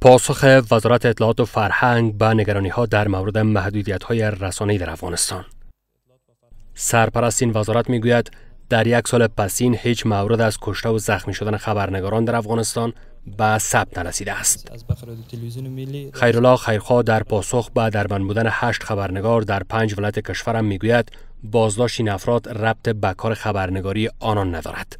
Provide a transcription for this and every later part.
پاسخ وزارت اطلاعات و فرهنگ به نگرانی ها در مورد محدودیت های رسانه در افغانستان سرپرست این وزارت گوید در یک سال پسین هیچ مورد از کشته و زخمی شدن خبرنگاران در افغانستان به ثبت نرسیده است. خیرالله خیرخوا در پاسخ به دربند بودن هشت خبرنگار در پنج ولایت کشورم میگوید بازداشت این افراد ربط به کار خبرنگاری آنان ندارد.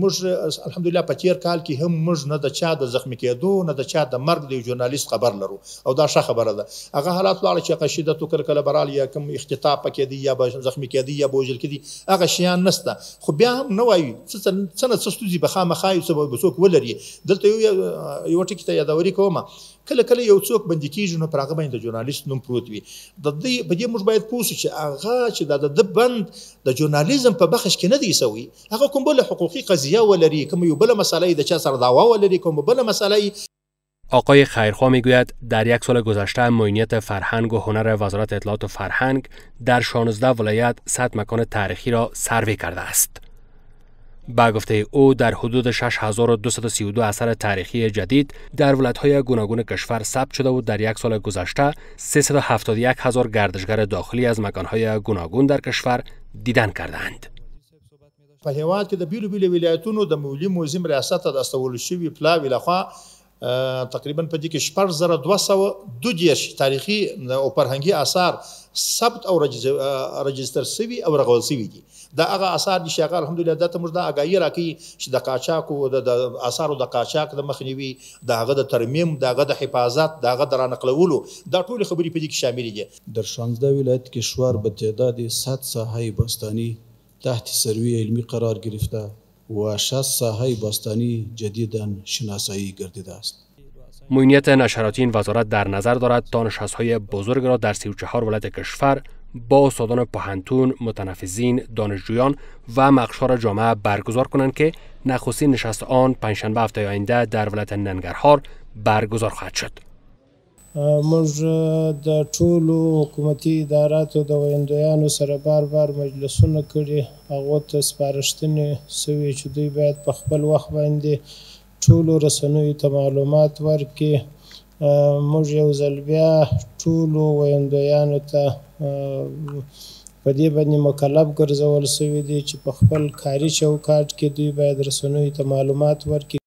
موږ الحمدلله په تیر کال کې هم موږ نه د چا د زخمی کېدو نه د چا د مرګ دی ژورنالیست خبر لرو او دا ښه خبره ده هغه حالات لاله چې قشیده تو کل کله برال یا کوم اختطاف پکې دی یا زخمی کېدی یا بوجل کېدی هغه شیان نسته خو بیا هم نه وایي څه څه ستوزي به خامخایو سبب وسوک ولري دلته یو یو ټکی ته یادوري کومه کله کله یو څوک باندې کیږي نو پراغه باندې ژورنالیست نوم پروت وي د دې په دې موږ باید پوه شو چې هغه چې د بند د ژورنالیزم په بخښ کې نه دی سوی هغه کوم بل حقوقي قضیه قضیه ولری کوم یو بل د چا سره ولری کوم آقای خیرخوا میگوید در یک سال گذشته معینیت فرهنگ و هنر وزارت اطلاعات و فرهنگ در 16 ولایت 100 مکان تاریخی را سروی کرده است. به گفته او در حدود 6232 اثر تاریخی جدید در ولایت‌های گوناگون کشور ثبت شده و در یک سال گذشته 371000 هزار گردشگر داخلی از مکان‌های گوناگون در کشور دیدن کردند. په هیواد کې د بیلو بیلو ولایتونو د مولي موزیم ریاست د استول شوی پلاوی لخوا تقریبا په دې کې شپږ زره دوه سوه دو دېرش تاریخي او فرهنګي آثار ثبت او رجستر سوي او رغول سوي دي دا هغه آثار دي چې هغه الحمدلله دا ته موږ د آګاهي راکوي چې د قاچاق او د آثارو د قاچاق د مخنیوي د هغه د ترمیم د هغه د حفاظت د هغه د رانقلولو دا ټول خبرې په دې کې شامل دي در 16 ولایت کې شوار به تعداد 7 ساحه بستاني تحت سروی علمی قرار گرفته و 60 ساحه باستانی جدیدا شناسایی گردیده است موینیت این وزارت در نظر دارد تا نشستهای بزرگ را در 34 ولایت کشور با استادان پهنتون، متنفذین، دانشجویان و مقشار جامعه برگزار کنند که نخستین نشست آن پنجشنبه هفته آینده در ولایت ننگرهار برگزار خواهد شد. موږ د ټولو حکومتي اداراتو د ویندویانو سره بار بار مجلسونه کړي هغو ته سپارښتنې سوي چې دوی باید په خپل وخت باندې ټولو رسنیو ته معلومات ورکړي موږ یو ځل بیا ټولو ویندویانو ته په دې باندې مکلف ګرځول سوي دي چې په خپل کاري چوکاټ کې دوی باید رسنیو ته معلومات ورکړي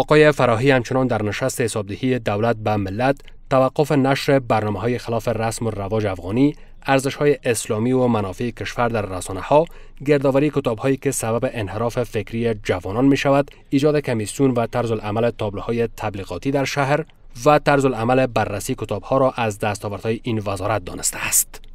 آقای فراهی همچنان در نشست حسابدهی دولت به ملت توقف نشر برنامه های خلاف رسم و رواج افغانی، ارزش های اسلامی و منافع کشور در رسانه ها، گردآوری کتاب هایی که سبب انحراف فکری جوانان می شود، ایجاد کمیسیون و طرز العمل تابلوهای تبلیغاتی در شهر و طرز العمل بررسی کتاب ها را از دستاوردهای این وزارت دانسته است.